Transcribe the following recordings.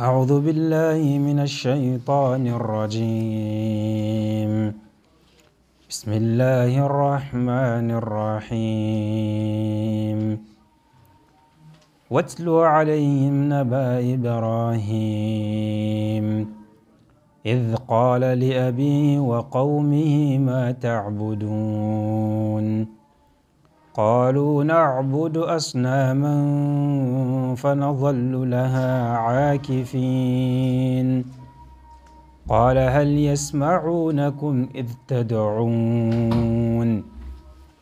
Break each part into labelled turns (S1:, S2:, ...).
S1: أعوذ بالله من الشيطان الرجيم بسم الله الرحمن الرحيم واتل عليهم نبأ إبراهيم إذ قال لأبيه وقومه ما تعبدون قالوا نعبد أصناما فنظل لها عاكفين قال هل يسمعونكم إذ تدعون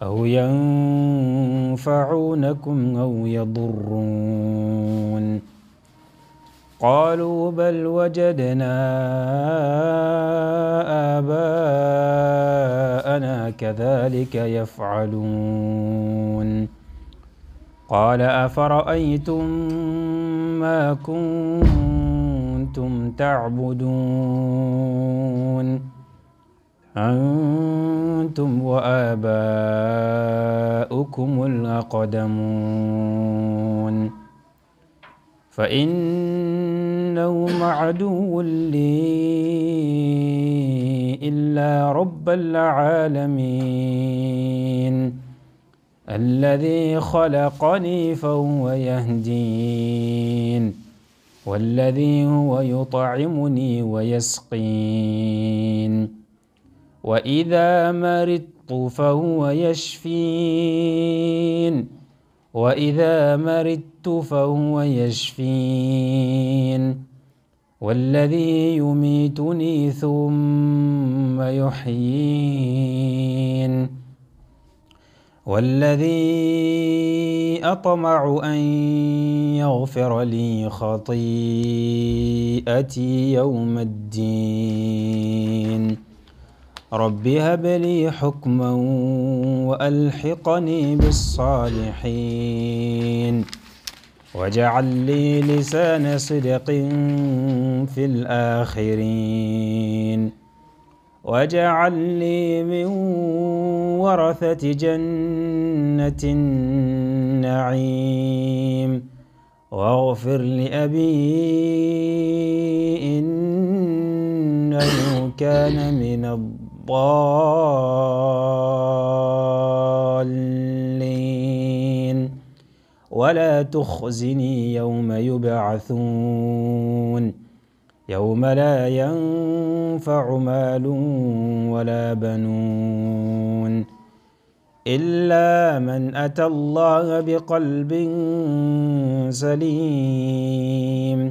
S1: أو ينفعونكم أو يضرون قالوا بل وجدنا آباءنا كذلك يفعلون قال أفرأيتم ما كنتم تعبدون أنتم وآباؤكم الأقدمون فإنه عدو لي إلا رب العالمين الذي خلقني فهو يهدين والذي هو يطعمني ويسقين وإذا مرضت فهو يشفين وإذا مرضت فهو يشفين والذي يميتني ثم يحيين والذي أطمع أن يغفر لي خطيئتي يوم الدين رب هب لي حكما وألحقني بالصالحين واجعل لي لسان صدق في الآخرين واجعل لي من ورثة جنة النعيم واغفر لأبي إنه كان من الضالين الضالين ولا تخزني يوم يبعثون يوم لا ينفع مال ولا بنون إلا من أتى الله بقلب سليم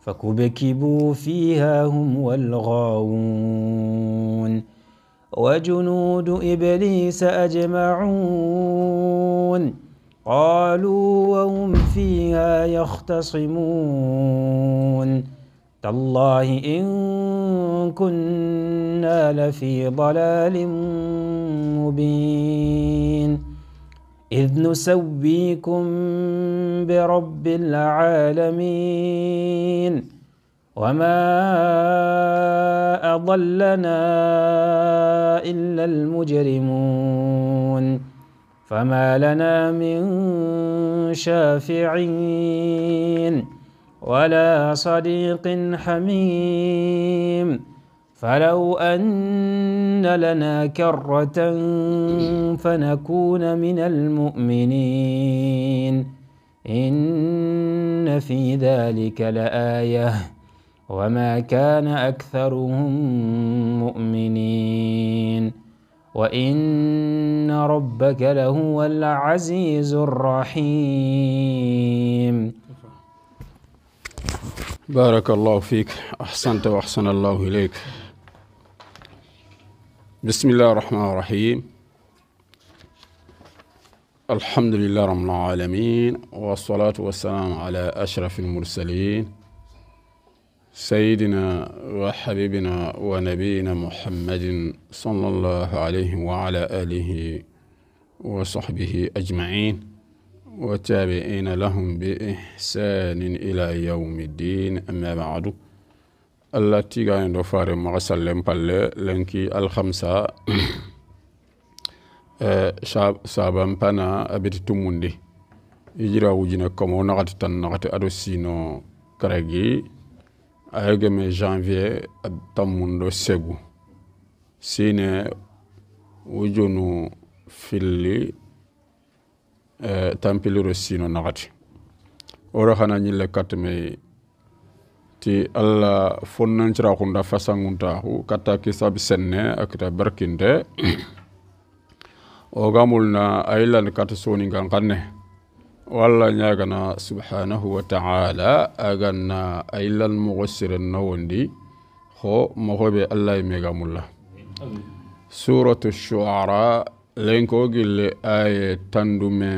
S1: فكبكبوا فيها هم والغاوون وجنود إبليس أجمعون قالوا وهم فيها يختصمون تالله إن كنا لفي ضلال مبين إذ نسويكم برب العالمين وما أضلنا إلا المجرمون فما لنا من شافعين ولا صديق حميم فلو أن لنا كرة فنكون من المؤمنين إن في ذلك لآية وما كان أكثرهم مؤمنين وإن ربك لهو العزيز الرحيم
S2: بارك الله فيك أحسنت وأحسن الله إليك بسم الله الرحمن الرحيم الحمد لله رب العالمين والصلاة والسلام على أشرف المرسلين سيدنا وحبيبنا ونبينا محمد صلى الله عليه وعلى آله وصحبه أجمعين وتابعين لهم بإحسان إلى يوم الدين أما بعد alla tiganeɗo faare maxa sallen palle lenki alhamsa eh, saban pana abeti tumundi ijira wujine komo naxati tan naxati ado sino karagi ayegeme janvier tammundo segu sine wujunu filli eh, tampiliro sino naxati woro xana ñille katmey ti alla fonnanciraxu nda fasanguntaxu katta kisab senne a kita barkinte ogamul na ayilan kata soningan xanne walla ñagana subhanahu wa taala aganna ayilan moxo siren na wondi xo moxoɓe alla ye megamulla suratu shuara lenko gille aye tandume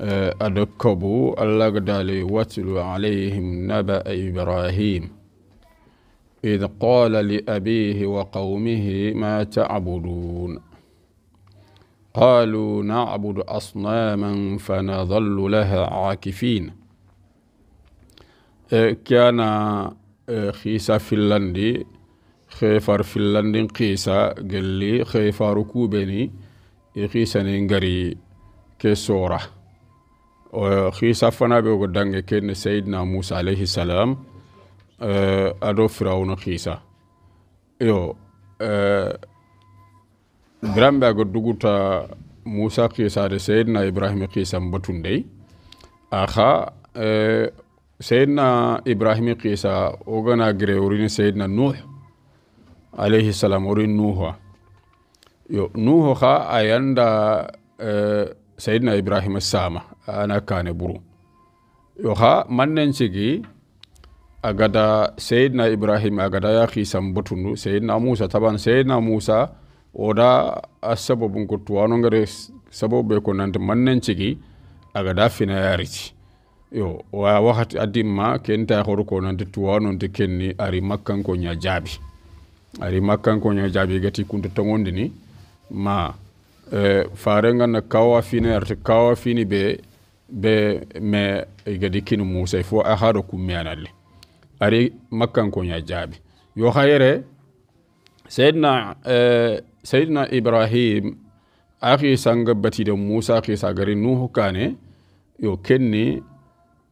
S2: أدكبوا آه، اللغدالي واتلو عليهم نبأ إبراهيم إذ قال لأبيه وقومه ما تعبدون قالوا نعبد أصناما فنظل لها عاكفين آه، كان آه، خيسا فنلندي خيفر فنلندي قيسا قال لي خيفر كوبني خيسا ننقري كسوره khi safana be go dange ken sayyidina musa alayhi salam uh, ado firawna khisa yo uh, birambe go duguta musa khisa de sayyidina ibrahim khisa batundey akha uh, sayyidina ibrahim khisa ogana gre urini sayyidina nuh alayhi salam urin nuha yo nuhu kha ayanda uh, sayyidina ibrahim sama ana kane buru yo xa mannen sigi a gada seyidna ibrahim a gada ya yaxisan botundu seyidna musa taban seyidna musa oda a sababu ko tuwanongere sababu be ko nanti mannen sigi a gada finayariti yo wa wakati adimma kenta horu ko nanti tuwanonti kenni ari makkanko ña jaabi ari makkanko ña jaabi gati kunta tongondini ma eh, farenga na kawa fini arti kawa fini be be me igadi kinu musa fo a haro kumme analli ari makkan ko konya jaabi yo hayere sayidna uh, eh, sayidna ibrahim aki sanga batide musa ke sagari nuhu kane yo kenni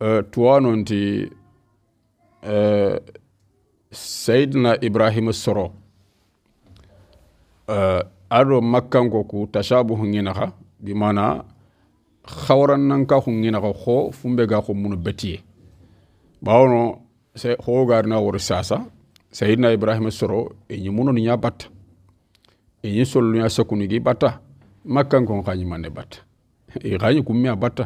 S2: uh, tuwanonti uh, eh, sayidna ibrahim soro aro makkan ko ku tashabuhu ŋinaha bimana hawran nan ka hun gina ka ho fun be ga ko munu betiye bawono se ho gar na wor sasa sayyidina ibrahim soro e ni munon nya batta e ni sol nya sakuni gi batta makkan kon kanyi mane batta e kanyi kummi a batta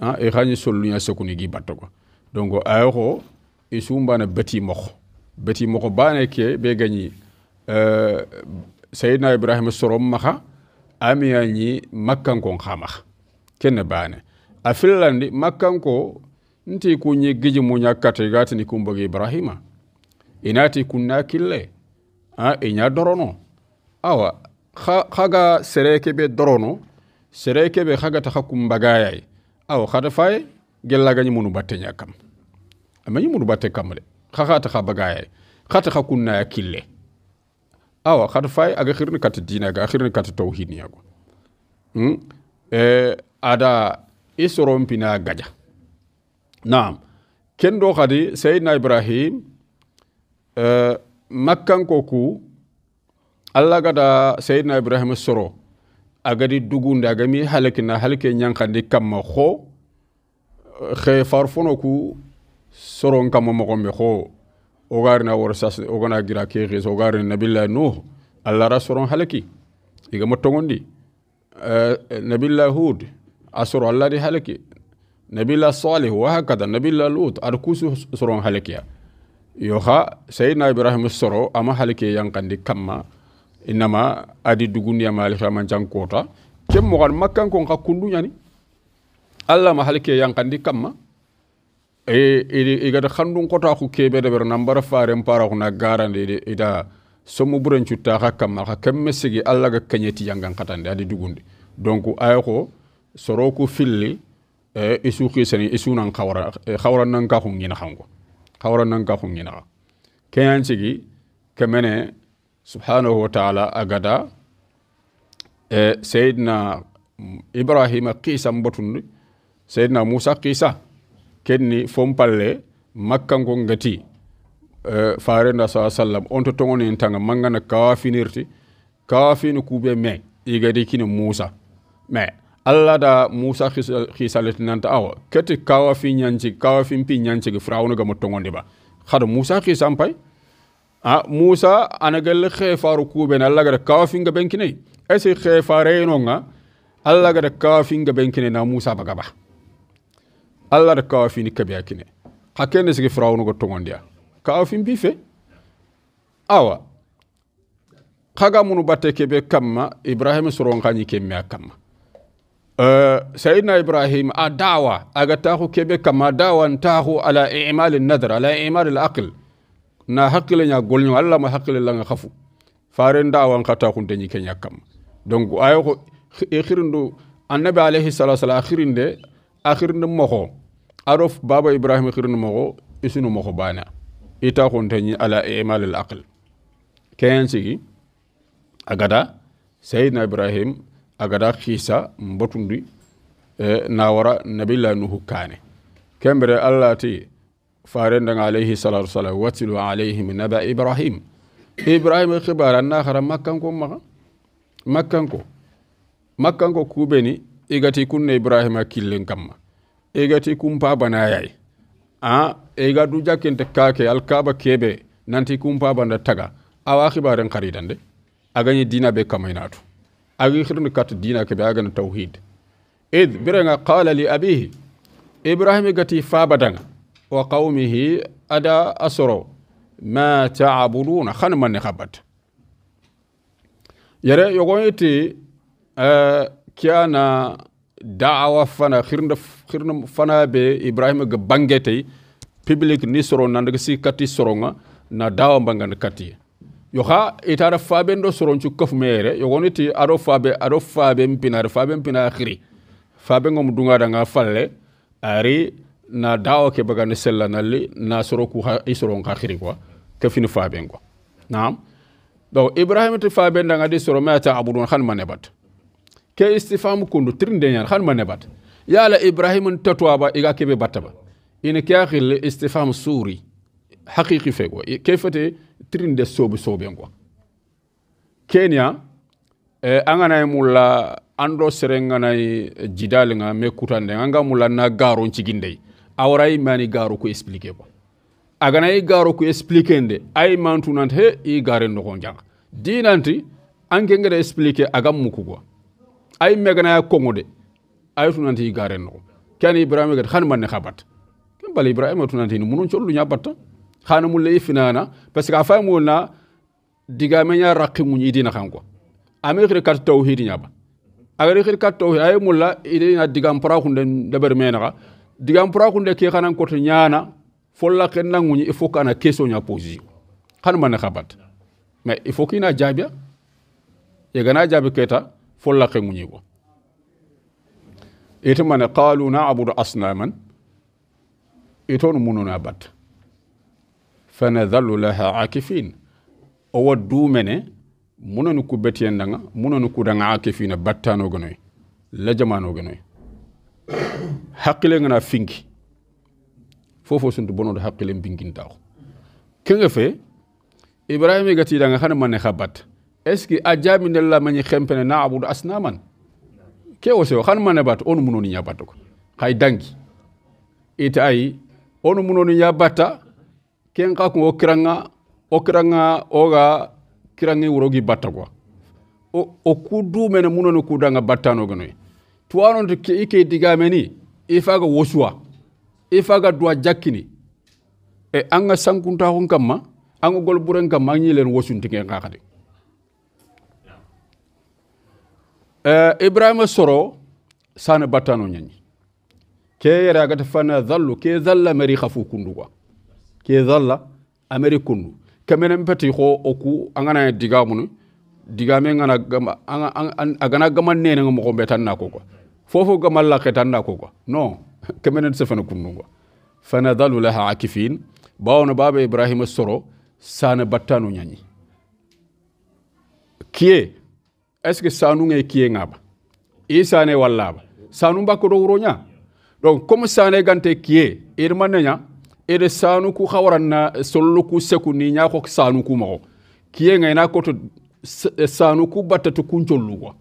S2: ha e kanyi sol nya sakuni gi batta ko donc ayo ho e sumba na beti moko beti moko bane ke be gani euh sayyidina ibrahim soro maha amiyani makkan kon khamaha kenne baane a fillandi makkanko nti kunye giji mu ñakkata gatini kumboge ibrahima inati kunna kille a iña dorono awa xaga sereke be dorono sereke be xaga taxa kumbagayay awa xata faye gellagañi munu batte ñakkam amañi munu batte kam de xaxa taxa bagayay xata xa kunnaya kille awa xata faye aga xirni kata dina ga xirni kata tawhid niyago hmm? eh, ada isorom pina gaja naam ken do khadi sayyidina ibrahim uh, eh, makkanko ku alla gada sayyidina ibrahim soro agadi dugunde agami halakina halake ñankandi kamma xo xe farfono ku soron kamma moxonɓe xo ogarina wor sas ogana gira ke xis ogarini nabillahi nuh allah ra soron halaki igama togondi uh, eh, nabillahi hud asuro Allah di halaki nabi la salih wa hakada nabi la lut arkusu suro halaki ya yo kha sayyidina ibrahim suro ama halaki yang kandi kamma inama adi dugun ya mali manjang jang kota kem mo gal makkan ko yani Allah ma halaki yang kandi kamma e e e gata khandun kota ko kebe de ber nambar fare mpara ko na garande ida somu buren ci ta Allah ga kanyeti yangan khatande adi dugundi donc ayo ko soroku filli e isu kisani isu nan khawra e, khawra nan ka khungina khango khawra nan ka khungina kayan cigi kemene subhanahu wa ta'ala agada e sayyidina ibrahima qisa mbotundi sayyidina musa qisa kenni fompalle makkango ngati e, farenda sa sallam on to tongoni en tanga mangana kafinirti kafinu kube me igadi kino musa me alla da musa hisalati nanta awa keti kawa fi kawafin kawa fin pi ñancigi firawuna gama togondi ba hada musa hisan pay a musa anagelle hefaru kuɓene alla gada kawa finga benkinayi esi nga alla gada kawa ga benkine na musa baga ba alla da kawa fini kabeya kine ha kende sigi firawuna go togondiya kawa fin pi fe awa haga munu batte kebe kamma ibrahima soron kañi kemme a kamma Uh, eh, sayidina ibrahim a dawa aga taxu kebe kama dawa taxu ala imali nadr ala imali aql na hakkile nya golño ala ma hakkile langa xafu faren dawan xa taxunte ñi keña kam donc ayo ko e eh, xirindu annabi alayhi salatu wasalam a xirinde a xirinde moxo arof baba ibrahim moko moxo isunu moko bana i taxunte ñi ala imali aql keyen sigi agada sayidina ibrahim agada xiisa mbotundi e nawara nabila nuhu kane kembere allah ti farendanga alayhi salatu wasalam watilu alayhim naba ibrahim ibrahima xibara na xara makkanko maxa makkanko makkanko kubeni igati kunna ibrahima killen kamma igati kumpa banayay a iga du jakkente kake alkaba kebe nanti kumpa banda taga awa xibaren xaridande agañi dina be kamaynatu agi xirnu kat dina ke be agana tawhid id birenga qala li abihi ibrahim gati fabadanga wa qawmihi ada asoro ma taabuduna xan man ne xabat yere yogon iti uh, kiana da'awa fana xirna xirna fana be ibrahim ga bangetey public ni soro nandaga si kati soronga na dawa mbangana kati yo xa itara faben do soroncu kof mere yogoniti aro faabe aro faben pinar faabe mpina khiri faabe ngom dunga danga falle ari na dawo ke baga ne sella nalli na soro ku ha isoro nga khiri kwa ke fini faabe kwa naam do ibrahim ti faben danga di soro ma ta abudun khan manebat ke istifam kundu trinde nyar khan manebat yala ibrahim tatwa ba iga kebe bataba ine ke khil istifam suri haqiqi fe quoi trinde soobu sooben quoi kenya eh, a mula ando an do seren ŋanayi eh, jidali ŋa me na garon cigindeyi a warayi mani garo ku expliquer quoi a ganayi garo ku expliquer nde ayi mantunante he i garen nogon jaŋa dinanti an ke ngeda expliquer muku quoi ayi meganaya koŋo de ayi tunanti i garen nogo kani ibrahima gati hani manne habat ken bala ibrahima tunanti ni munun collu ña batta khana mulle ifinana parce que afa mulna digame nya rakki mu idina khan ko ame khir kat tawhid nya ba agar khir kat tawhid ay mulla idina digam pra khunde dabar mena ga digam pra khunde ke khana ko to nyana folla kenna ngunyi il faut kana keso nya posi khan man khabat mais il faut kina jabia ye gana jabi keta folla ke ngunyi ko ita man qalu na'budu asnaman iton mununa bat fanadhallu laha akifin owa dumene munanu ku betiyen danga munanu ku danga akifina battano gonoy la jamano gonoy hakkile ngana finki fofo suntu bonodo hakkile bingintaw kenga fe ibrahima gati danga xana manne xabat est ce que a jamine la mañi xempene na abudu asnaman ke wo sewo xana manne bat onu munoni ñabatta ko xay dangi ita ay onu munoni ñabatta ken ka kun o kiranga o kiranga o ga kirangi worogi batta quoi o, o kuddu mene munoni kudanga battanogonoy tuwanonto ke i ke digameni i faga wosuwa i faga duwa jakkini e an ga sankuntaxun kamma an golburen kamma an ɲilen wosuntigen xa xadi e, ibrahima soro sane battano ɲañi ke yere agata fana zallu ke zalla meri xafu kundu quoi ke zalla amerique kamene mpeti xo oku a ngana digamunu digame ngana gama a gana nene nga moxo mbetan na ko quoi fofo gama laxetan na ko quoi non kamene sefene kundu quoi fanadalu laha akifin bawono baba ibrahima soro sane battanu ñañi kiye est ce que sanunge kiye ngaba i sane wallaba sanu mbakko do wuro ña donc comme sane gante kiye irmanne ede sanuku xawaranna solluku seku ni ñaxo sanuku moxo kiyenga ina koto e sanuku battatu kuncollu quoi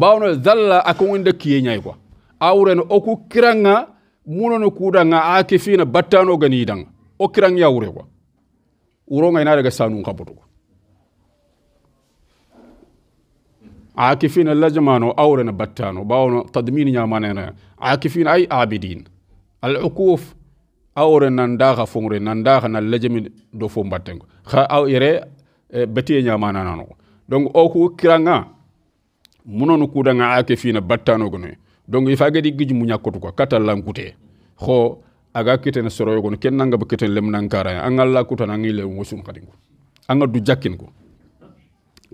S2: bawno dalla akonginde kiye ñay quoi awren ku kiranga munono kudanga a ke fina gani ganidanga o kirang ya wure quoi wuronga na daga sanu kabutu quoi عاكفين اللجمان أورن بتانو باون تدمين يا a عاكفين أي abidin. al uquf awre nan daxa fongre nan daxa na lejemi do fo mbatengo kha aw ire eh, e, betiye ñamana nano donc o ku kiranga munonu kudanga ake fina battano gono donc ifa gadi gidi mu nyakotu ko katal lankute kho aga kitene soro gono ken nanga ba kitene lem nan kara an alla kutana ngi le wosum khadingo an du jakin ko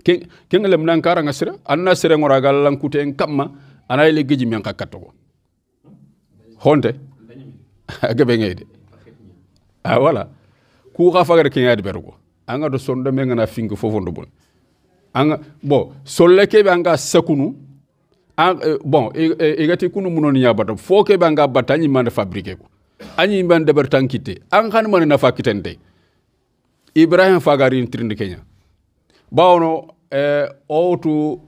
S2: ken ken lem nan kara nga sira anna sira ngora gal lankute en kamma anay le gidi men ka katto ko honte agabe ngayde a ah, wala ku xa fagara ke bergo anga do sondo me ngana fingo fofo ndo bon anga bo solle ke anga sakunu an, eh, bon igati e, e, e kunu munon ya bata fo ke anga bata ni manda ko man an man na ibrahim fagari kenya bawno eh,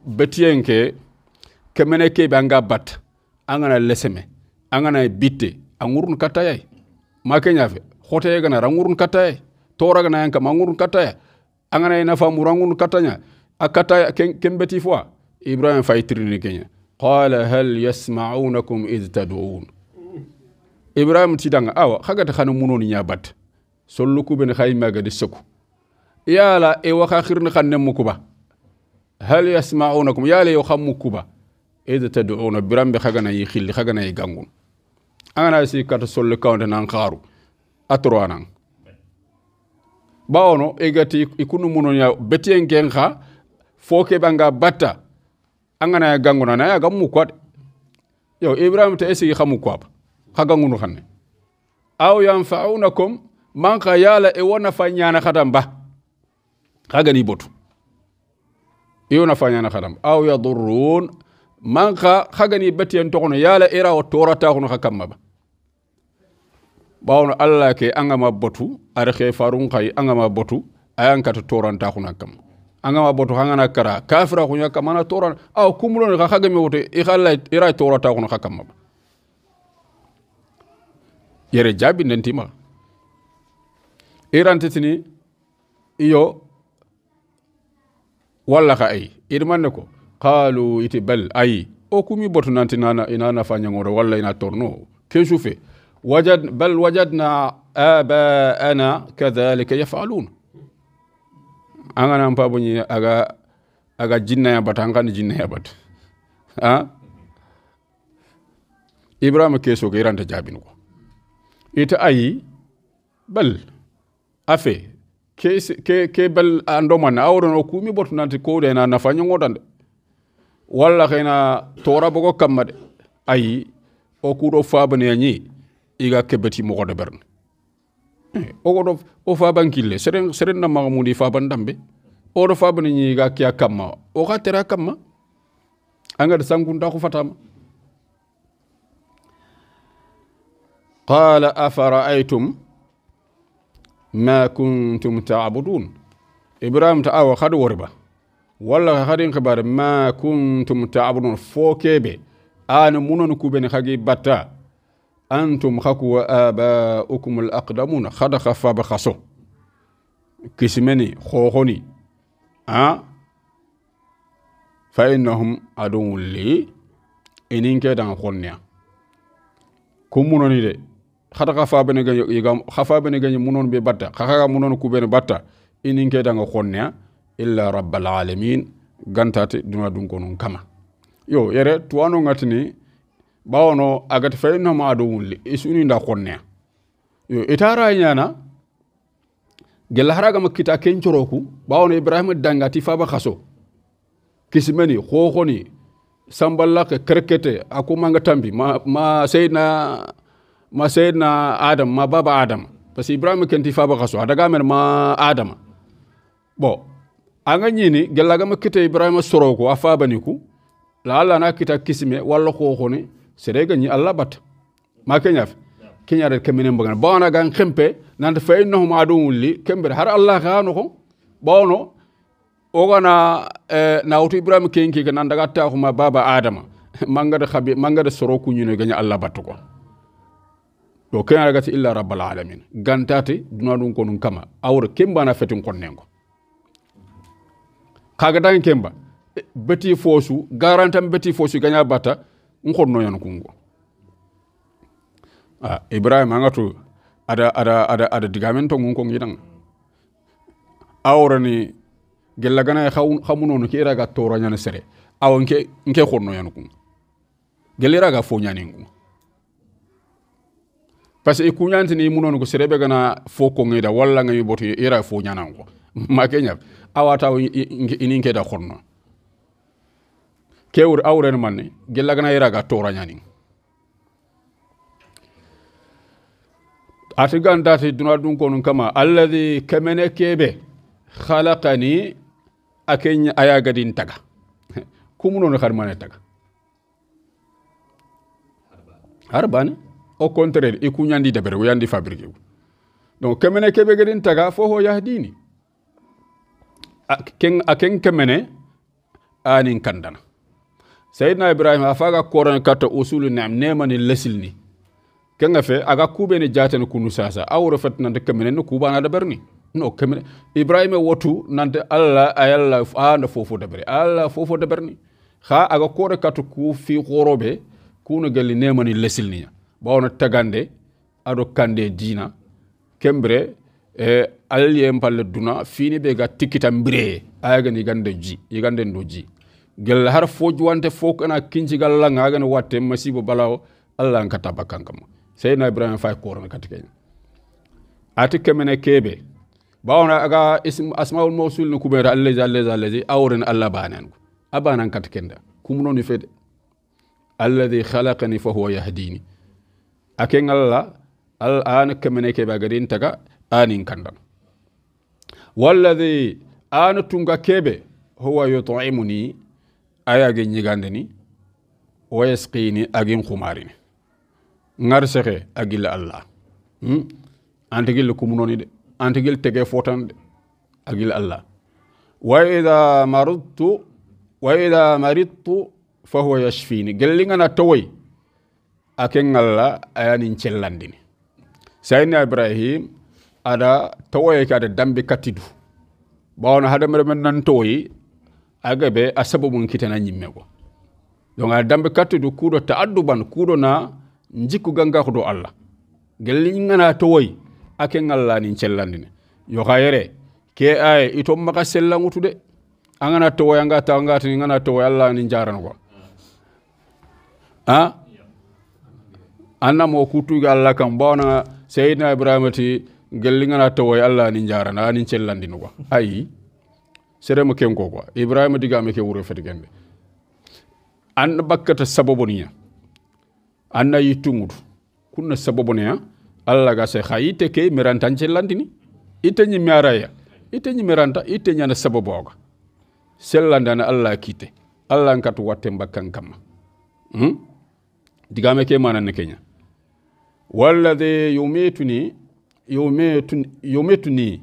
S2: betienke kemene ke anga bat angana leseme angana bitte angurun ma kenya fe hote gana rangurun kataya tora gana yanka mangurun kataya angana ina famu rangurun katanya akataya kembeti fo ibrahim faitirini kenya qala hal yasma'unakum id tad'un ibrahim tidanga awa khagata khana munon nya bat solluku ben khayma gadi soku yala e waxa khirni khanne mukuba hal yasma'unakum yala yo khamukuba id tad'un birambe khagana yi khilli khagana yi gangun angana si kata solle kawnde nan xaaru a trois nan bawono i gati i kunu munon ya ken xa fo keɓe anga batta angana ya ganguna na yaga mukwa de yo ibrahim ta esi xa mukwa ba xa gangunu xanne aw yanfaunakum man xa yala e wo nafa ñana xatan ba xa gani botu i wo nafa ñana xatan aw yadurun man xa xagani betiyen toxono yala era wo torataxuno xa kamma ba bawono alla ke angama botu are xe farun xay angama botu ayan kata torantaxuna kam angama botu xangana kara kafira xuña kam ana toran a kumulone xa xagame wote ixalla era torataxuno xa kamma ba yere jaabi ndentima irantetini iyo walla xa ay irmanne ko qalu ite bel ayi o kumi botu nanti nana ina nafa ñagoro wala ina torno ken sufe wajad bel wajadna abaana kadhalika yafalun anganan paboñi aga aga bat bata an kani jinnaya bata a ibrahima keso ke iranta jaabin ko ita ayi bal afe ke, ke, ke bal andomana aworon o kumi botu nanti kowde na nafa ñogodande wala xena tora bogo kamma de ayi o kuɗo ni iga kebeti mo deɓerne ogoɗo o godo o fabankille seren seren na maxa mundi faban dambe oɗo ni iga ke a kamma oxa tera de angada sangunta ko fatama qala afara'aytum ma kuntum ta'budun ibrahim ta awa xad woriba walla harin kabar ma kuntum ta'budun fokebe an munon kubeni hagi batta antum haku wa aba'ukum al-aqdamuna khada khafa ba khaso kismeni khokhoni a fa innahum adun li inin ke dan khonnya kumunoni de khada khafa bene ganyo khada bene ganyo munon be batta khaka munon kubeni batta inin ke dan khonnya illa rabbal alamin gantati duna dun konon kama yo yere tuwano ngatini bawono agati ma do wulli isuni da konneya yo itara gel haraga makita kita kencoroku bawono ibrahim dangati khaso kaso kisimeni hohoni samballake kerkete akumanga tambi ma, ma seyidna ma seyidna adam ma baba adam parce que fa ba khaso kaso adagamene ma adama bon anga ñini gellagama kita ibrahima soroko a fabaniku la alla na kita kisime walla xoxone sere gañi alla bat ma keñafe keñaret kemine mbagana bawana gan xempe nanta fa innahum adum wulli kembere har alla xa noxo bawno ogana na eh, nawtu ibrahima kenkike nan daga taxuma baba adama mangada xabi mangada soroku ñino gaña allah batta quoi to keñaragati illa rabbal alamin gantate dunadun ɗum ko num kama awra kembana fetin konnengo kaga dan kemba beti fosu garantam beti fosu ganya bata nkonno yan kungo a ah, ibrahim angatu ada ada ada ada digamen to ngon yidan awrani gella gana xamunono ke iraga tora ñana sere awa nke nke xonno yanu kun gella iraga fo ñanin kun parce que i kuñantini i munono ko gana fo kongeda walla ngayi boto ira fo ñanan ko make ñaf awataw inin keda xonno kewur awren manne gellagana yeraga torañanin ati gandati duna dun konun kama alladi kemene kebe khalaqani akenya ayagadin taga kumunon harmane taga harbane au contraire ikuñandi yandi woyandi fabriqué donc kemene kebe gedin taga fo ho yahdini aken kemene anin kandana sayidna ibrahim a faga korone katta usulu nam nemani lesilni kenga fe aga kubeni jaten kunu sasa awro fet nante kemene no kubana berni no kemene ibrahim e wotu nante alla ayalla anda fofo berni alla fofo berni ha aga kore kata ku fi horoɓe kuno gali nemani lesilni bawna tagande ado kande dina kembre e alal ye palle duna fini be ga tikita mbire ayagani yigande ji yiganden do ji gel har fo juwante fo kana kinci galla nga agani watte masibo balawo allah an kata bakkan kama seyna Ibrahim fay korona kati kenya ati kemene kebe bawna aga ism asmaul mawsul ni kubera allazi allazi allazi awren allah banan ko abanan kati kenda kumno ni fede allazi khalaqani fa huwa yahdini aken allah al an kemene kebe gadin taga ani kandan walladhi ana tunga kebe huwa yutimuni ayage ñigandeni wa yasqini agin kumarini ngar sexe agil allah hmm? antigil kumunoni de antigil tege fotan de agil allah wa idha maridtu wa idha maridtu fahuwa yashfini gellingana towoy aken allah ayanin cellandini sayidna ibrahim aɗa tawoyake aɗa dambe kattidu ɓawno hadamere men nan towoyi aga ɓe a sababu n kitana ñimme ko donc aɗa dambe kattidu kuuɗo ta adduban kuuɗo na jikkugal ngako do allah gelle towoyi ake ngallani cellandine yo hayere ke aye iton maka sellangutu de a ngana towoyi anga tawa ngatani ngana towoyi allah ni jarano quoi a ah? annamo kuttuga allah kam bawna seydna ibrahima ti gelligana tawoy allah ni jarana ani cellandino quoi ayi serema kenko quoi ibrahima digame ke wuuro fati gende an bakkata saboboniya anna yittungudu kunna sababoneya allah ga say ha ke miranta an cellandini itte ñimme araya itte ñimme ranta sababu oga sellande ana allah kiite allah n watte bakkan kamma hmm? digame ke mananne keña wallade yumituni yometuni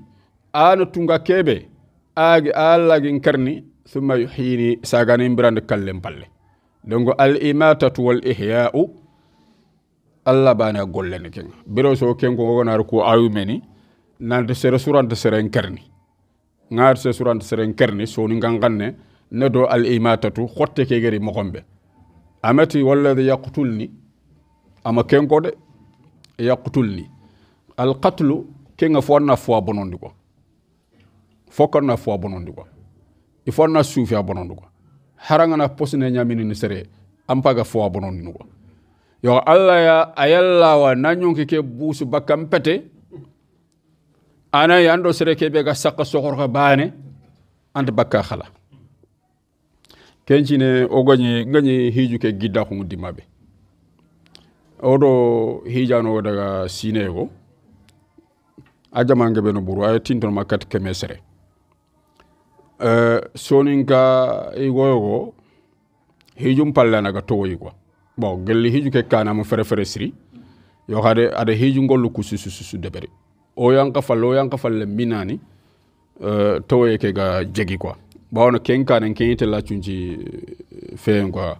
S2: ana tunga kebe agi alagin karni summa yuhini saganin brand kallen palle donc al imatatu wal ihya'u allah bana gollene ken biro so ko wogonar ko nan de sere de sere karni ngar se sere karni so ni ganganne ne do al imatatu khotte ke gari mokombe amati wallade yaqtulni ama kenko de yaqtulni alqatlu kenga fo na fo bonondi ko fo kan na fo bonondi ko ifo na sufi bonondi ko haranga na posne nyamini ni sere am paga fo bonondi ko yo alla ya ayalla wa nanyun ke busu bakam pete ana yando sere ke be ga sakka sohor ga bane ant bakka khala kencine o gañi ngani hiju ke gidda ko nguddi mabbe oɗo hiijanowo daga sinego a jaman no buru a ye kati keme sere uh, eh, igo yogo hijum pallana ga togo yigwa bon gelli hiju ke kana mu fere fere siri yo hade ade hiju ngollu kususususu debere o yanka falle o yanka falle minani uh, eh, togo ke ga jegi quoi bawno ken kanen ken yite laccunci eh, feyen quoi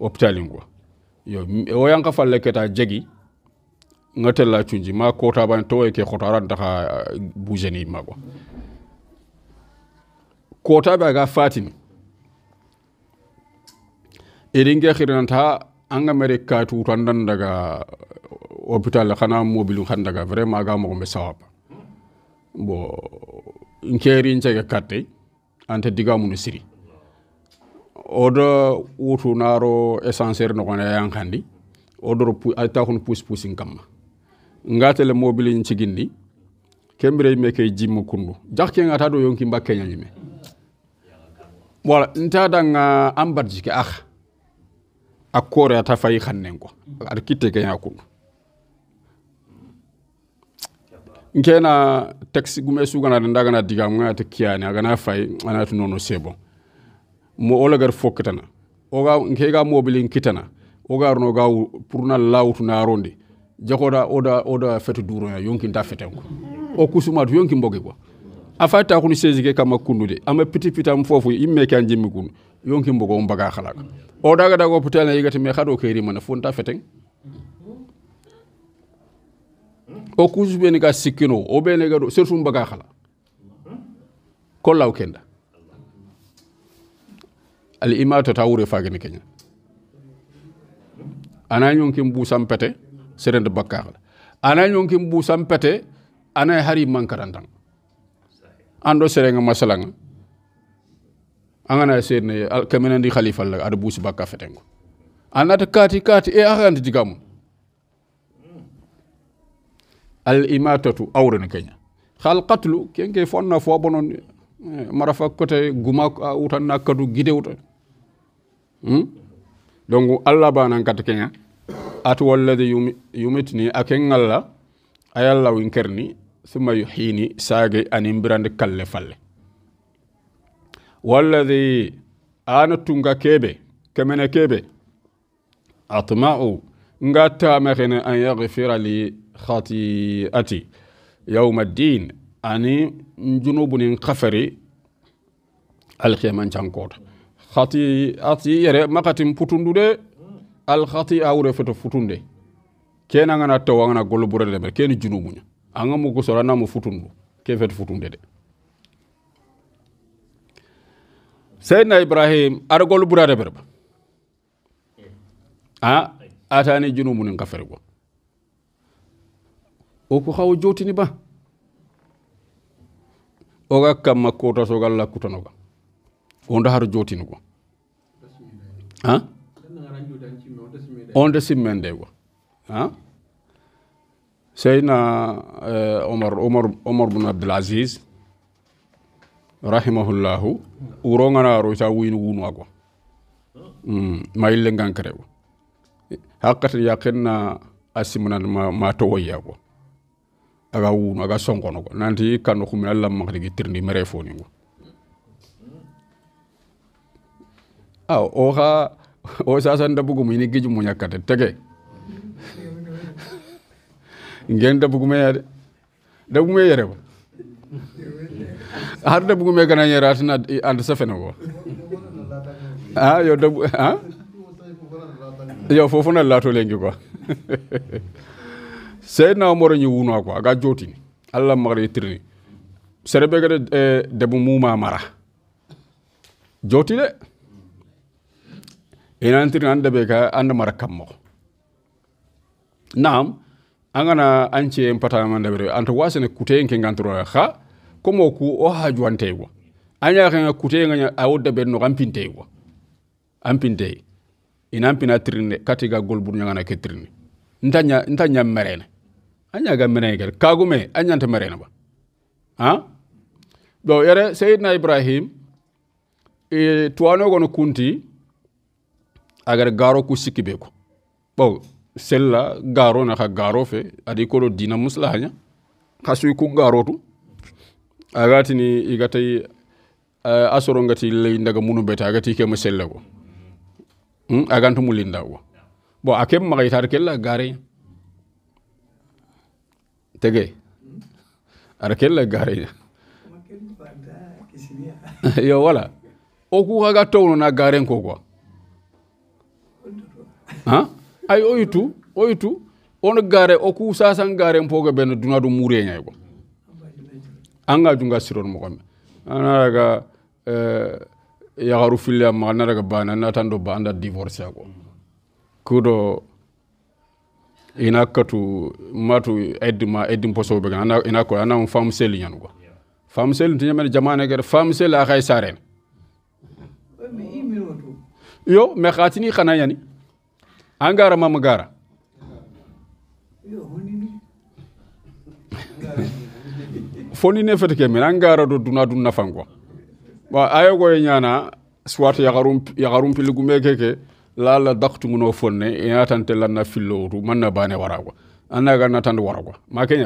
S2: hôpitalin quoi yo o yanka falle keta jegi nga la cunji ma kota ban to e ke kota khotara ta eh, bujeni mago kota ba ga fatin iringe khirnta anga an ga mere ka tutan dan daga eh, hospital khana mobilun khan daga vraiment ga mo me sawab bo nkeri nce ga katte ante diga mu mun siri odo wutu naro essentiel no kona yankandi odo pu ata kun pus pusin kamma ngatele mobile nci ginni kembire me ke jimmu kundu jakke ngata do yonki mbakke nyanyime wala nta danga ambar jike akh akore ata fayi khannen ko ar kitte ke yakun nkena taxi gume su gana da gana diga ngata kiyani agana fayi anatu nono sebo mo olagar fokatana oga nkega mobile kitana ogarno ga pour na lawtu na rondi jokoda oda oda fete duro ya yonki nda fete ko o kusuma yonki mboge ko afa ta ko ni ke kama kundude ama piti pita am fofu imme kan jimmi kun yonki mbogo mbaga khalaka o daga dago putela yigati me khado kayri mana funta fete o kusu be ni ka sikino o be ne gado surtout mbaga khala ko law kenda al imata tawure fagani kenya ana yonki mbusam pete serende bakkar ana nyon kim bu sampete ana hari mankarandang ando serenga masalang angana serne al kamena di khalifa la ada bus bakka fetengo anata kati kati e arande digamu al imatatu awran kenya khal qatlu kenke fonna fo bonon marafa kote guma utan nakadu gide utan hmm donc allah banan kat kenya atu walladi yumitni ake ngalla ayalla winkerni thumma yuhini sage animbirande kalle falle walladi anatunga kebe kemene kebe atma'u nga tamexene an yagfira li khati'ati yawma din ani njunubunin khafari alxiyaman cankota khati'ati yere makatin putundu de a wure feto futunde kena ngana taw ngana golo bure de ken junumunya anga mu gusora na mu futundu ke fet futunde de sayna ibrahim ar golo bure de berba a atani junumun ngafere go o ko xaw jotini ba ga oga kamma kota soga lakkutanoga onda har jotini go ha onde simmendego ha seyna eh, omar omar omar bun abdulaziz rahimahullahu wuro ganaro ta wino wunuago ma yille gankerego hakkatan yakenna a simmanan ma towoyago aga wunu aga songonogo nanti kanno kumin allah mahdigi tirndi mere fonigo a o o sasan dabugum ini gijum mo ñakkate tege ngen dabugume yade dabugume yerewa har dabugume ganañeratina and safene wo a yo dabu a yo foofu na laato lengi quoi seydna omaro ñi wuuna quoi aga jootini allah maxre tirni serebegade eh, debu muma mara jooti de enantirin anda be ka anda mara kammo naam angana anche empata manda bere anto wasene kuteyen ke ngantro ha komo ku o ha juantegwa anya ka kuteyen anya awda be no gampintegwa ampinte inampina tirne katiga golbur nyangana ke tirne ntanya ntanya merene anya ga merene gal kagume anya nta merene ba ha do yere sayyidina ibrahim e tuwano gono kunti a agar garo ku sikki be ko bo sella garo na xa garo fe adi koɗo dina musla haña xa suy ku garotu agatini igatay uh, asoro soro ngati ley ndaga munu bete ke kema sella ko hmm? agantu mu linda ko bo a kem maxaytar kella gareya tege ara kella gareya yo wala o ku ga towno na garen ko quoi ha ay oyitu oyitu on gare oku sasan gare mpoga ben duna do mure nyay ko anga junga siron mo gombe anaraga euh yagaru filia ma anaraga bana natando ba anda divorce ko kudo ina katu matu edma edim poso be ana ina ko ana fam seli nyan ko fam seli tinya men jamana ger fam sel a khay saren yo me khatini khana yani an gara mama gara foni ne fete ke men an gara do duna dun nafan quoi wa ayo go nyana swat garum pili gume keke la la daktu ngono fonne e atante na fillo ru na bane wara quoi anna ga na tan wara quoi ma ke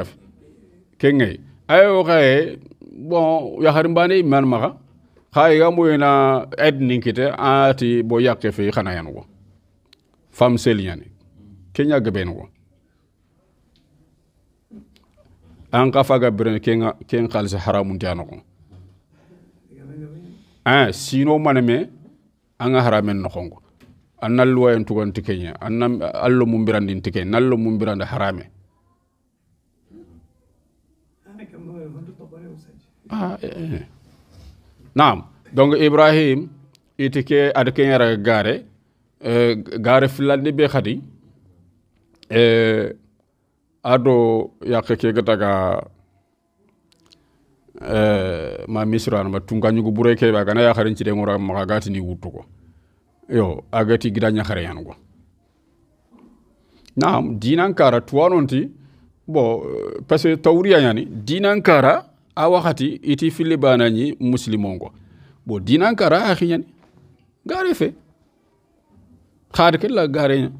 S2: kenge ayo ga e, bon harim bane man ma kha e ga mo ena ed ninkite ati bo yakke fe xana yan quoi fam sel yani kenya gaben wo an kafa faga birin ken ken khalsa haramun ta no ah eh, sino maname an haramen no khongo an nallu wayen tugon tikenya an allo mum birandin tiken nallo mum biranda harame ah, eh, eh. naam donc ibrahim itike adkenyara gare Eh, gare filandi be khadi eh, ado yake ke gataga e eh, ma misran ma tungani go bureke ba kana ya kharin cide ngora ma gati ni yo agati gidanya khare yan go naam dinan kara tuwanonti bo parce que tawriya yani dinan kara a waxati iti fili banani muslimongo bo dinan kara akhi gare fe ካድክን ለጋሬ ነው።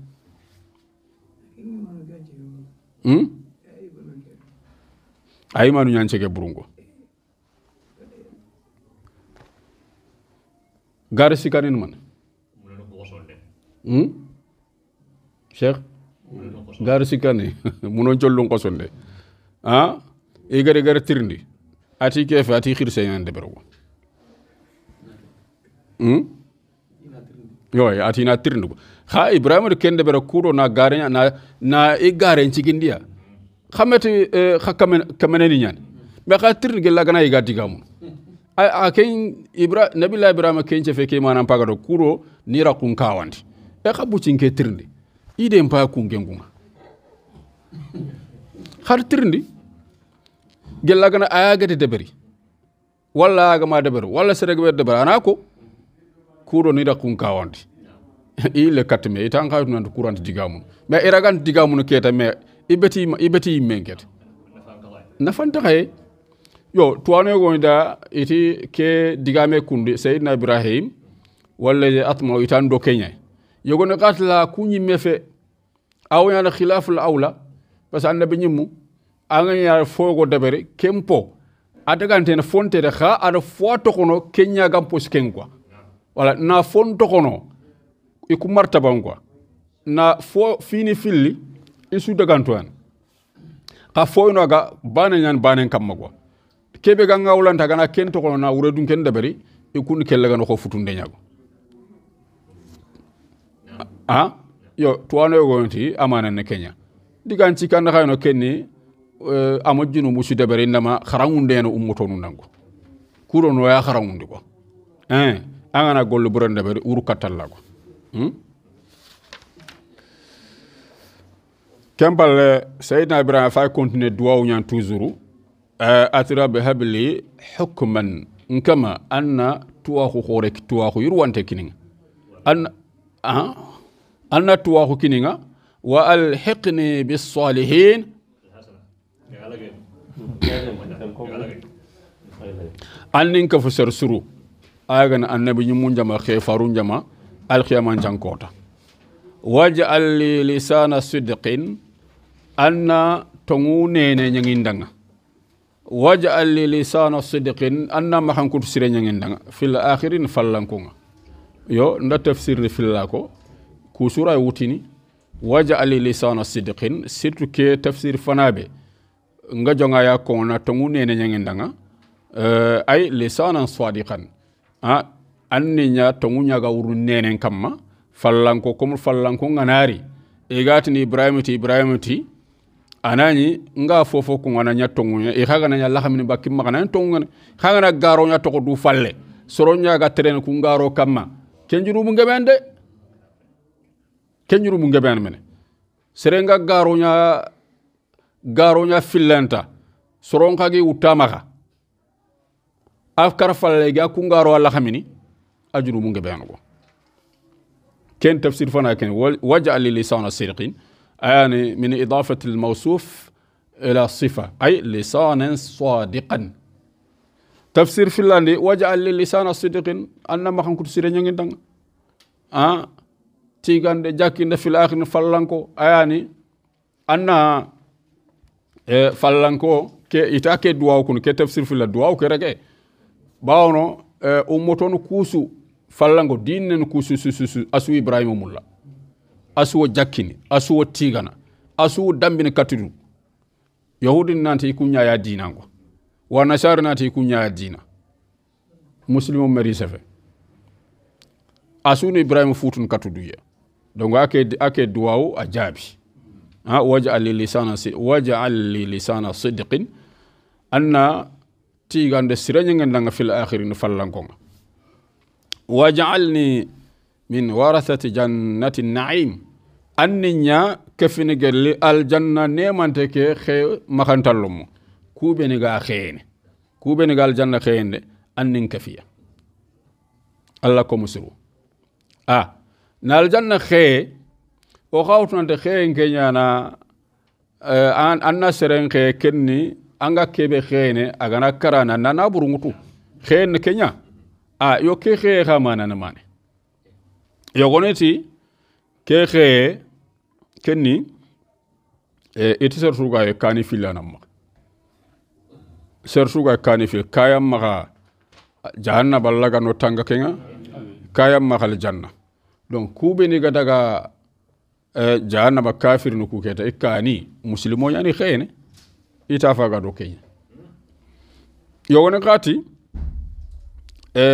S2: አይ ማኑ ኛንቸ ጋር ሲጋኔን ማን ሼክ ጋር ሲጋኔ ሙኖን ጆሎን ቆሶለ አ ይገር ይገር ትርንዲ አቲ ኬፍ አቲ ኺርሰኛ እንደበረው እ yoy atina tirnugo ha ibrahima kende bera kuro na gare na na e garen cigindiya xamati xa kameneni ñan mais xa tirni gella gana yiga digamu a ken ibra nabila ibrahima ken cefe ke manan pagado kuro nira kun kawandi e xa bucinke tirndi iden pa kungengunga xar tirndi gella gana aya gete deberi walla agama deberu walla seregebe deberu ana ko kuro nida kun kawandi ile katme katime itan kay nan kuranti digamun me iragan digamun keta me ibeti ibeti menket nafanta kay yo to tuwane gonda iti ke digame kundi sayyidina ibrahim walla atmo itan do kenya yogone katla kunyi mefe aw ya yana khilaful awla parce nabi nyimu anga ya fogo debere kempo adagante na fonte de kha ada fo to kono kenya gam pos quoi wala na fo fon i iku martaban kwa na fo fini filli isu dagantoyan ka foyino aga bane ñan banen kamma kwa kebe ga ngawlanta gana ken tokono na wure dun ken dabari ikun kelle gano ko futunde ñago a yo tuwano yogonti amanan ne kenya digan cikanda xayno kenni uh, eh, ama junu musu dabari ndama xarangunde no ummoto nu nango kurono ya xarangundi kwa eh angana gollu burande ɓeɗe uru kattallago kembal seydna ibrahima fay continue duwawu ñan toujours atirabe habli hukman nkama anna tuwaku horek tuwaku yurwante kininga anna anna tuwaku kininga wa alhiqni bisalihin annin kafu sersuru agana annabi ñimmu jama xe faru jama alxiyama jankota wajal li lisana sidqin anna tongu nene ñangindanga wajal li lisana sidqin anna maxankutu sire ñangindanga fil akhirin fallankunga yo nda tafsir ni filla ko kusura wutini wajal li lisana sidqin surtout ke tafsir fanabe nga jonga ya kona tongu nene ñangindanga uh, ay lisanan sadiqan a ah, anni nya tongu nya ga wuru nenen kamma fallanko kom fallanko nganari e gatini ibrahim ti ibrahim ti anani nga fofo ko ngana nya tongu nya e khaga nya la khamni bakki magana tongu ngana khaga na garo nya to du falle soro nya ga tren ku ngaro kamma kenjuru mu ngebende kenjuru mu ngeben mene serenga garo nya garo nya soro nga gi utamaka afkar falle ga kungaro alla khamini ajru munge benugo ken tafsir fana ken waj'al lisana sirqin yani min idafati almawsuf ila sifa ay lisanan sadiqan tafsir filandi waj'al lisana sidqin anna ma khankut sire nyangi dang a tigande jakinde fil akhir fallanko ayani anna e fallanko ke ita ke duwaw kun ke tafsir fil duwaw ke rege ɓawno e eh, ummo no kuusu falla ngo dinne no kuusu su asu ibrahima mulla asuwo jakkini o tigana asu asuwo dambini kattidu yahudi nanti i dina ngo wa nasara nante i kuñaya dina muslimo mari sefe asu ni ibrahima futun katudu ye donc ake, ake duwawu a jaabi wajal li lisana sidqin anna تيغاند سيرنجن لان في الاخر نفلانكم وجعلني من ورثه جنه النعيم اننيا كفني جل الجنه نيمانتك خي مخانتلوم كو بنيغا خين كو بنيغا الجنه خين انن كفيا الله كو مسرو اه نال جنه خي وخاوتن خي كنيانا ان ان سرن خي كني anga kebe khene agana karana na na burungutu khene kenya a yo ke xeye kha mana na mane yo goneti ke khe kenni e iti ser suga e kani filana ma ser suga e kani fil kayam ma janna ballaga no tanga kenga kayam ma khal janna donc kube ni gadaga e, ba kafir nu keta i e kani musilimo yani khene ita faga do keñ yo woni ngaati e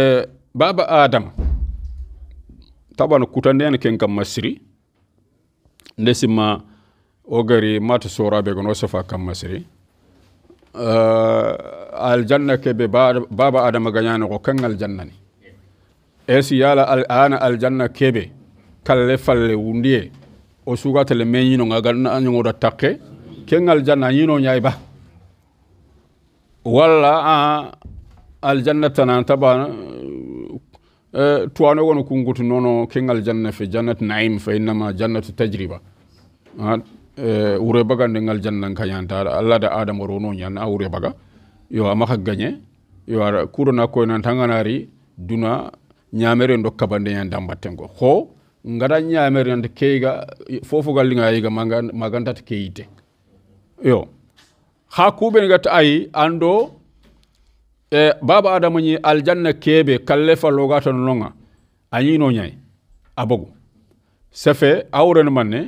S2: baba adam tabano kutandeene ken kam ma siri nde simma o gari mata soraɓe gon o sofa kam ma siri uh, aljanna keɓe baba adama gañani ko kangal jannani esi yala al, ana aljanna keɓe kalle falle wundiye o sugatale meñinoga gannañogoɗa takke kengal janna ñino ñay ba walla aljanna tanan taba eh, tuwano gono kungutu nono keng aljanna fe jannat naim fa innama jannatu tajriba eh, wure baga nde aljanna kayanta allah da adama rono ñanna a wure baga yo amaxa gagne yo a kurona koyna tanganari duna ñamere ndo kabande ñan dambatten ko xo ngada ñamere nante keyga fofogallinga yiga magantata keyite yo ha kuɓene gatta ayi ando e eh, baba adama ñi aljanna keɓe kalle fallogatan noga a ñino ñayi a bogu sefe awren manne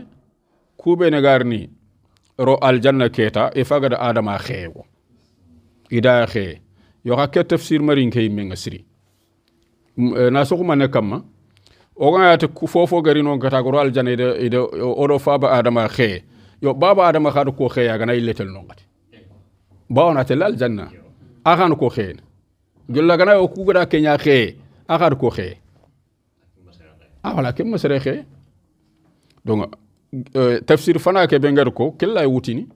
S2: kuɓene garni ro aljanna keta e fagada adama xeewo idaya xee yoxa ke tafsir marin ke yimmenga siri e, na soxumane kamma oganayate fofo garino gata goro aljanna ida oɗo faba adama xee yo baba adama xaɗa ko xeeyaga na i letel nongati bawna te lal janna axan ko xeen gellagana o kugada keña xee axar ko xee a wala ke masere xee donc tafsir fana ke be ngar ko kella wutini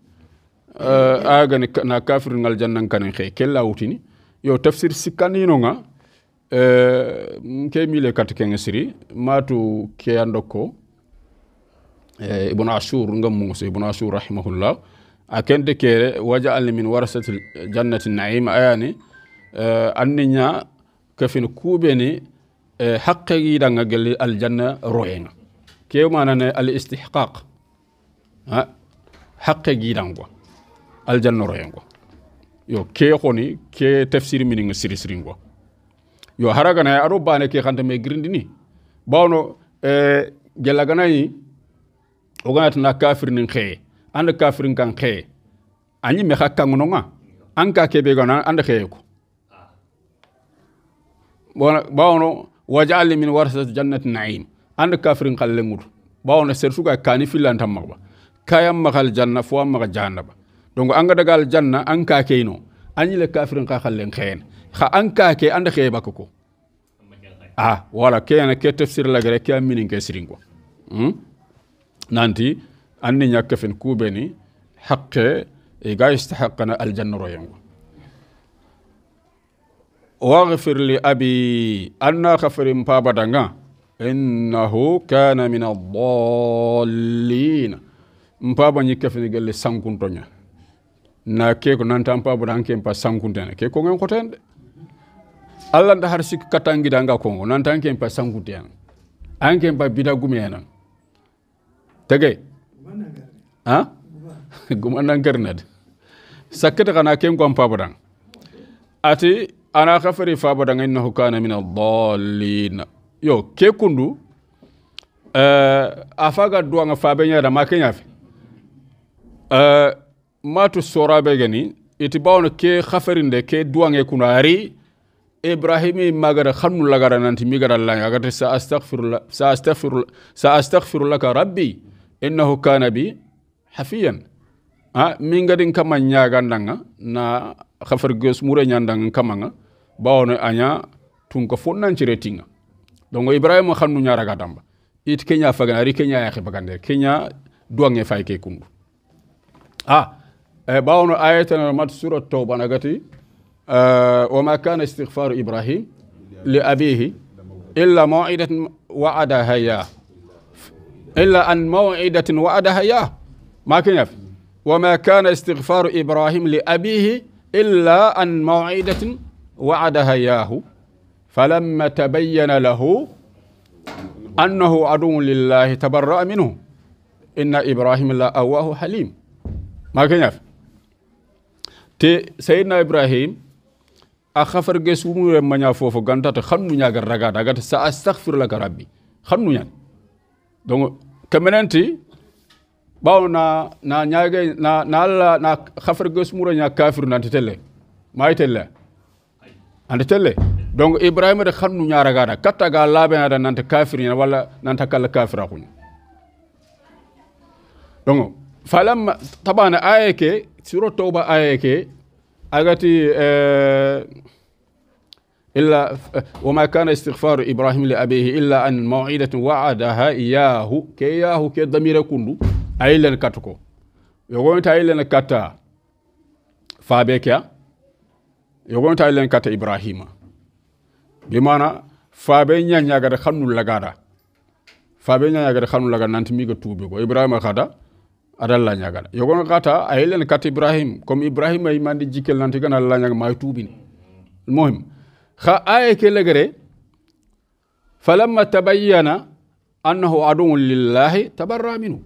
S2: aga na kafir ngal jannan kanen xee kella wutini yo tafsir sikkanino nga ke mile kat ke ngesiri matu ke andoko ibn ashur ngam musa ibn ashur rahimahullah a akente kere alni min warasati jannati naim ayani eh, anniña kafin kuɓeni eh, haqqe yidanga gelli aljanna royenga ke ne al istihqaq haqqe al janna royengwa yo ke xoni ke tafsir nga siri siringwa yo haraganaye aɗo bane ke xanta me girindini bawno eh, ogana oganatana kafir nin xeye anda kafirin kan xe anyi me hakkangu nonga an ka kebe gana anda xe ko bawno waj'alni min warasat jannati na'im anda kafirin kalle ngudu bawno ser suga kani filanta magba kayam magal janna fo magal janna ba donc anga dagal janna an ka no anyi le kafirin ka kalle xeen xa an ka ke anda xe ko ah wala kena ke tafsir la gere ke aminin ke sirin ko hmm? nanti anni ñakke fen kuɓeni haqqe ga yestahaqana aljanna royengo واغفر لأبي أنا خفر بابدنا إنه كان من الضالين مبابا نيكفني قال لي سانكون تونيا نا كيكو نانتا مبابا دانكي مبا سانكون تانا كيكو نغن خوتين الله نتا هر سيك كاتانغي دانغا كونغو نانتا نكي مبا سانكون تانا أنكي مبا بيدا غوميانا تجي ha gumanan garnad sakkata kana ken gon fabadang ati ana khafari fabadang innahu kana min ad-dallin yo ke kundu uh, eh, afaga duwanga fabenya da makenya fi uh, eh, matu sorabe gani iti bawno ke khafarinde ke duwange kuno ari ibrahimi magara khannu lagara nanti migara lanya agati sa astaghfiru sa astaghfiru sa astaghfiru laka rabbi innahu kana bi hafiyan a ah, min gadin kama ñagandanga na hafar gos mure ñandanga anya tun ko fonnan ci tinga donc ibrahima xannu ñaraga damba it kenya fagan ari kenya xiba ya gande kenya nge fay ke kundu a ah, e eh, bawono ayatan mat sura tawba nagati eh, kana le ibrahim li لأبيه illa موعدة وعدها illa illa an موعدة وعدها إياه ما كان يف وما كان استغفار إبراهيم لأبيه إلا أن موعدة وعدها إياه فلما تبين له أنه عدو لله تبرأ منه إن إبراهيم لا أواه حليم ما كان يف سيدنا إبراهيم أخفر جسومو من يفوفو غانتا تخنو نيا غرغا دغت سأستغفر لك ربي خنو يعني دونك كمننتي bawo na na ñaage na na alla na xafarge muro ña kafir nante telle mayi telle ante telle donc ibrahima de xannu ñaragana katta ga na nanta kafir wala walla ta kala kafir xuña donc falam tabana aye ke suro tawba aye ke agati euh, eh, istighfar ibrahim li abeehi illa an maw'idatan wa'adaha iyahu ke yahu ke damira kundu. ayilen len ko yogonta ayi kata katta faabe kea yogonta ayi kata ibrahima bimana fabe ñañagada xannu lagada faabe ñañagada xannu lagada nanti miga tuube ko ibrahima xada adal la yogon xata ayi len ibrahim comme ibrahima ay mandi jikkel nanti gana la ñaga may tuubini muhim xa aye ke legere falamma tabayyana annahu aduwun lillahi tabarra minhu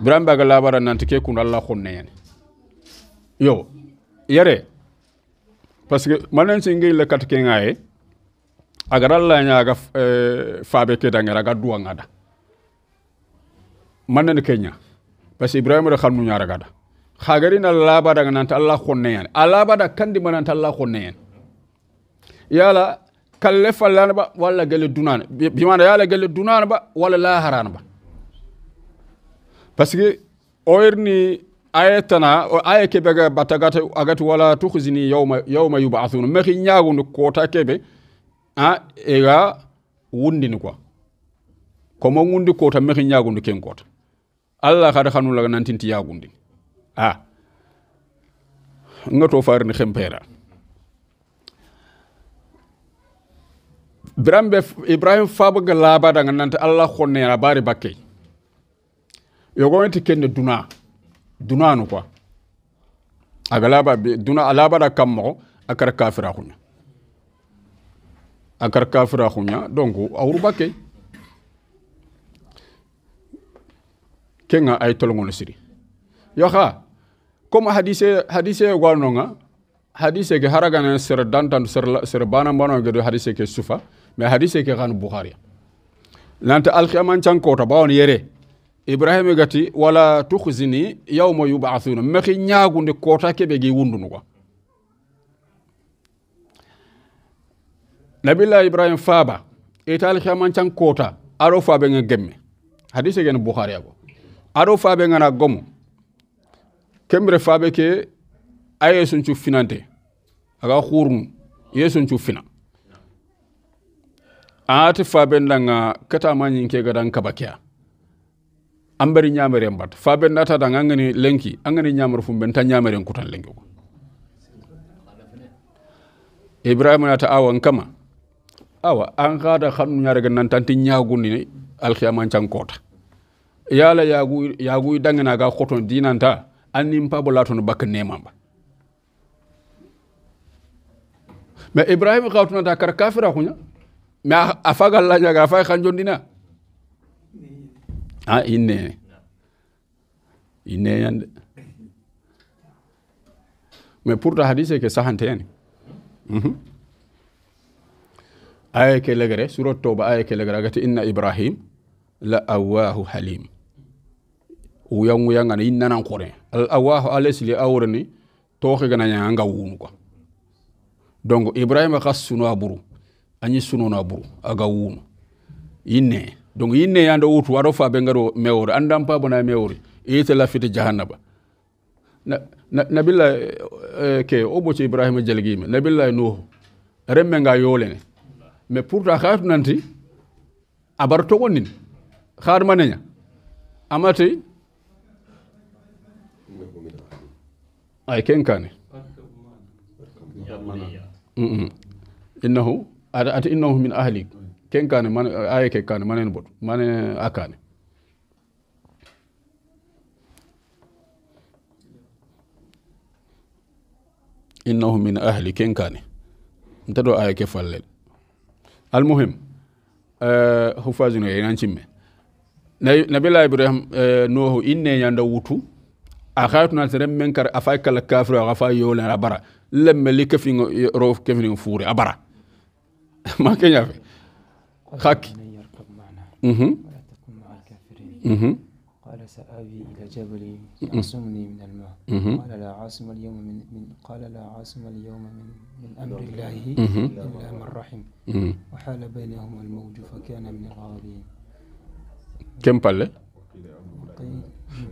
S2: biran baga labara nanti ke kun alla khonne yani yo yare parce que manen singi le kat ke ngaye agar Allah nya aga eh, faabe ke dangera aga duwa ngada manen kenya parce que ibrahim ra xamnu nya raga da khagari nanti Allah khonne yani alabada kandi mananta Allah khonne yala kalle fallan ba wala gele dunan bi yala gele dunan ba walla laharan ba parce que oyerni ayetana tana o aya kebe ga batagata agatu wala tukhzini yawma yawma yub'athun mexi ñagundu kota kebe a ega wundi wundini quoi komo ngundi kota mexi ñagundu ken kota allah xada xanu laga nantinti yagundi a ah. ngato far ni xempera ibrahim Fabo Galaba nga nanti allah xonnena bari bakkey yogonti kenne duna duna nu quoi duna alabara kam mogo akara kafira xuña akara kafira xuña donc awurba ke kenga ay tolongono siri yoxa comme hadise hadise wanonga hadise ke haragana sere dantan sere banambanoge do hadise ke sufa mais hadise ke xan bukhari lanta alxiaman cankota bawon yere ibrahima gati wala tukhzini yawma yubathuna maxi ñaagunde kota keɓe gi wundunuga nabilla ibrahima faaba itali xamancan koota aɗo faaɓenga gemme hadise gen bukhari ago aɗo faaɓengana gomu kembre faaɓe ke a yesuncu finante aga xurnu yesuncu fina aati kata ma ketamañin ke gadan kaba keya ambari ñamere mbat faɓe natata angani lenki angani ñamere fum ɓen ta ñameren kutan lenki ko nata awan kama awa an kada xanu ñarege nan tanti ñagundini alxiyaman cankota yala yagu yagu dangana ga xoton dinanta annin pabo latono bakka nemamba mais ibrahima xawtunata kara kafira xuña mais a fagal lañaga a fay xan jondina Ah, ine ine yande mais pourta hadise ke sahanteni mm -hmm. aya ke legere surat toba aya ke legere agati inna ibrahim la awahu halim uyan uyangana innanan kore al awahu alesli awrani toxe gana ñanga wunu quoi donc ibrahim xa suno a buru añi sunona buru aga wunu inne donc yinne yando wutu waro fa be ngaro mewore andam pa bona mewori ite la fiti jahannaba na, na nabilla eh, ke o boci ibrahima jalgime nabilla nuhu remme nga yolene mais pourtant xaatu nanti abar togonin xaar maneña amati ay kenkane mm -mm. innahu ati innahu min ahlik ken kane mane aye ke kane manen bot mane akane innahu min ahli ken kane nta do aye ke falle almuhim uh, eh, hufazino e chimme nabi la ibrahim uh, nuhu inne yanda wutu a na sere men kar a fay kala kafir wa fa yolen a bara lemme li kefnigo rof kefnigo fuure abara ma kenya keñafe
S1: haki قال سآوي إلى جبل يعصمني من الماء قال لا عاصم اليوم من, من قال لا عاصم اليوم من, من أمر الله إلا من رحم وحال بينهما الموج فكان من الغابين
S2: كم بالله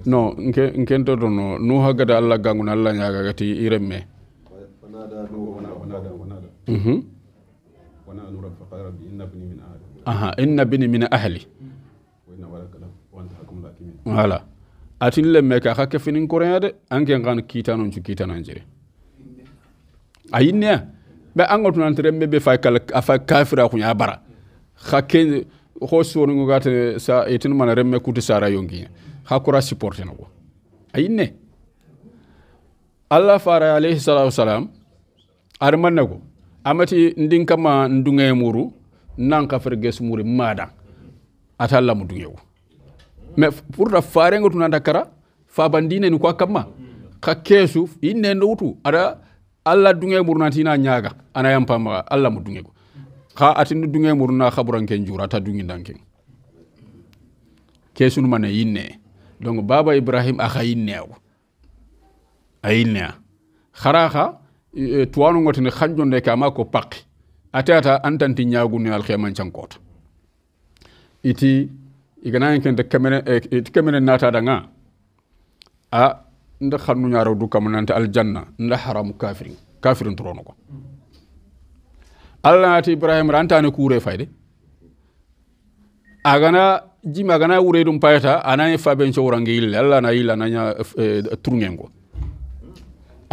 S2: no nke nke ntoto no nu hagata alla gangu na alla nyaga gati iremme wanada nu wanada wanada mhm wanada nu rabbi qala rabbi inna ibni min ahad aha inna bini mina ahli wala atin lemme ka hakke finin koreya de anke ngan kitanon cu kitanan jire a yinneya be angotunantere me be fay kala afa kafira kunya bara hakke ho soningo gate sa etin mana remme kuti sara yongi ha kura supporte no a yinne allah fara alayhi salatu wasalam armannago amati ndin kama ndunge muru nan ka fer ges muri mada ata lamu dunyewu me furta farengo tunanta kara fabandine ni kwa kama ka kesu inne ndo utu ada alla dunge murna tina nyaga ana yampa ma alla mu dunge ko ka atin dunge murna khaburan ken jura ta dungi danke kesu mane inne donc baba ibrahim aka inne e, e, ko ayinne khara kha tuwanu ngotini khanjonde kama ko pakki atata antanti ñagunni alxiyaman cankoota iti iganañen kente kemene eh, iti kemene natadanga a nda xannu ñaaro du kam nante aljanna nda haramu kafirin kafirin turono ko allah nati ibrahima ra antane kuure fayde agana jimi agana wure dum payata anani faben cowrange yille allah na yille eh, anaña turgen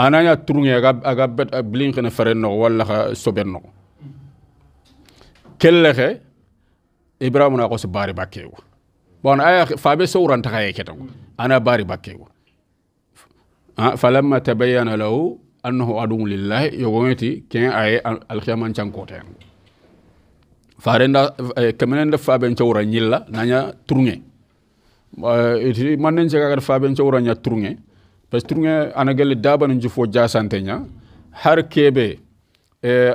S2: anaña turge aga bet blinkene feren walla xa soben kellexe ibrahima na xos bari bakkewu bon aya fabe sowran taxaye ya ketango ana bari bakkewu falamma tabayyana lahu annahu adum lillahi yogometi ken aye alxiyaman cankoten farenda eh, kamenen da faben cawra ñilla naña tourŋe eh, iti mannen cegagat faben cawra ña tourŋe parce que ana gelle dabanu jufo jasante ña har kebe eh,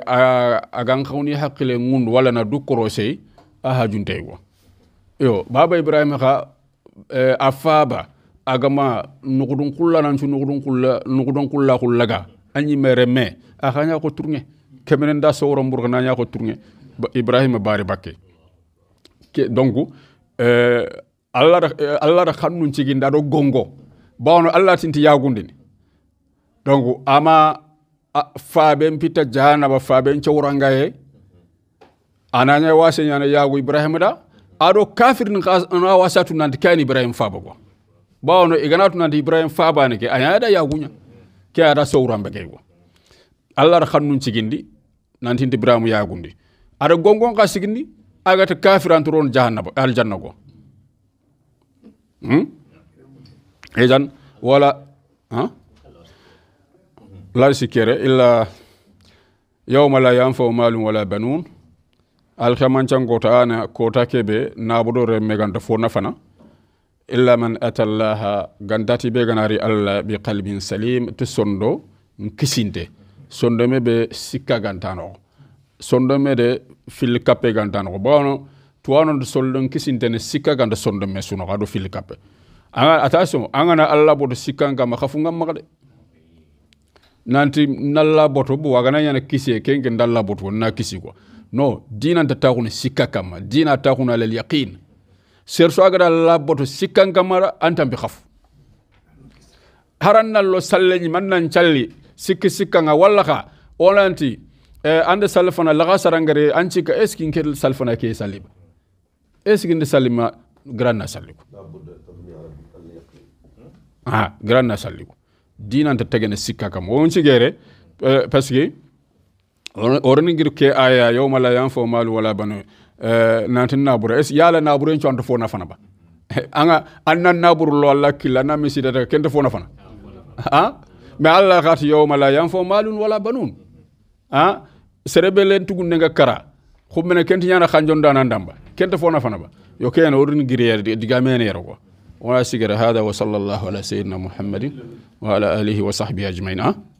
S2: agan xawni hakkile ngundu walla na du korosey a hajunteygo yo baba ibrahima xa eh, a faba agama nugudun kulla nancu nugudun kulla nugudun a ñimere me a xa ñako tourŋe kemene nda soworo mburga na ñako tourŋe ibrahima bari bakke donc eh, allah eh, allah da xannun ciginda do gongo bawono allah tinti yagundini donc ama Ah, faben pita jahanaba faben cawrangaye ananya wase nyana yago ibrahim da ado kafir ni na wasa tu nanti kani ibrahim faba ko bawono igana tu nanti ibrahim faba ne ke anya da ke ada sawrambe ke ko allah khannun cigindi nanti ibrahim yagundi ada gongon ka sigindi agata kafiran tu ron jahannaba aljanna go hmm ejan wala ha huh? la sikkere illa yawma la yanfau malum wala banun alkamancangota ana kota kebe nabudo re meganta fo nafana illa man ata allaha gandati be ganari allah bi qalbin salim te sondo nkisinte sondo me be sikka gantanoxo sondo me de fil kappe gantanoxo bawano tuwano sondo nkisintene sikka ganta sondo me sunoxa do fil kappe attention angana allah boto sikkan kama xafungan maxa de nanti nalla boto bo wagana yana kisi kenge ndalla boto na kisi kwa no dina ta ta kuna sikka kama dina ta kuna lal yaqin sir so agada la boto sikkan kamara anta bi khaf haran nallo sallani man nan challi sikki sikka nga walla kha olanti eh, ande salfana la laga ngare anti ka eski nkel salfana ke saliba eski ndi salima granna salliko ah granna salliko dinanta tegene sikka kam won cigere eh, par ce que oronigir ke aya yawma la yanfo malu wala banu eh, nantin nabura es yala nabura en conto fo nafana ba anga annan naburu lo alla killa na misidata kente fo nafana ha mais allah khati yawma la yanfo malun wala banun ha serebe len tugun nga kara khumene kente nyana khanjon dana ndamba kente fo nafana ba yo ken oronigir yer digamene yer ko ولا سجر هذا وصلى الله على سيدنا محمد وعلى آله وصحبه أجمعين